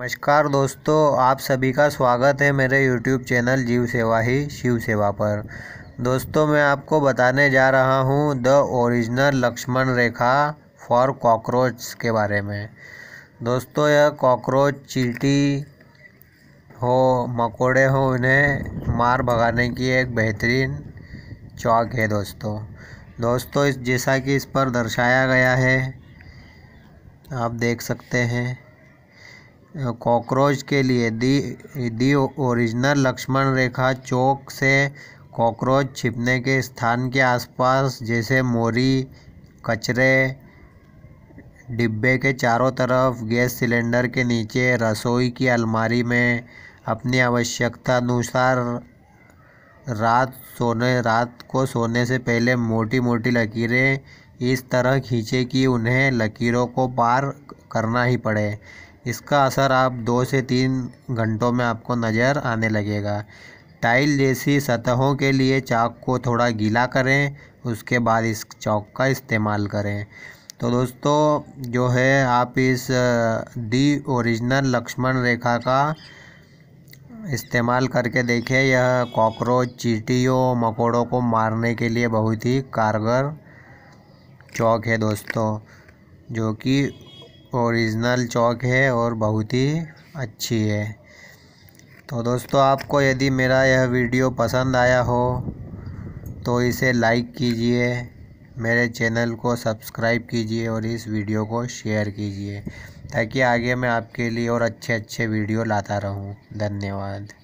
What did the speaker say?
नमस्कार दोस्तों आप सभी का स्वागत है मेरे YouTube चैनल जीव सेवा ही शिव सेवा पर दोस्तों मैं आपको बताने जा रहा हूँ the original Laxman Rekha for cockroach के बारे में दोस्तों यह कॉकरोच चीटी हो मकोड़े हो उन्हें मार भगाने की एक बेहतरीन चौक है दोस्तों दोस्तों इस जैसा कि इस पर दर्शाया गया है आप देख सकते हैं कॉकरोच के लिए दी दी ओरिजिनल लक्ष्मण रेखा चौक से कॉकरोच छिपने के स्थान के आसपास जैसे मोरी कचरे डिब्बे के चारों तरफ गैस सिलेंडर के नीचे रसोई की अलमारी में अपनी आवश्यकता अनुसार रात सोने रात को सोने से पहले मोटी मोटी लकीरें इस तरह खींचे कि उन्हें लकीरों को पार करना ही पड़े इसका असर आप दो से तीन घंटों में आपको नज़र आने लगेगा टाइल जैसी सतहों के लिए चाक को थोड़ा गीला करें उसके बाद इस चौक का इस्तेमाल करें तो दोस्तों जो है आप इस दी ओरिजिनल लक्ष्मण रेखा का इस्तेमाल करके देखें यह कॉकरोच चीटियों मकोड़ों को मारने के लिए बहुत ही कारगर चौक है दोस्तों जो कि ओरिजिनल चौक है और बहुत ही अच्छी है तो दोस्तों आपको यदि मेरा यह वीडियो पसंद आया हो तो इसे लाइक कीजिए मेरे चैनल को सब्सक्राइब कीजिए और इस वीडियो को शेयर कीजिए ताकि आगे मैं आपके लिए और अच्छे अच्छे वीडियो लाता रहूं धन्यवाद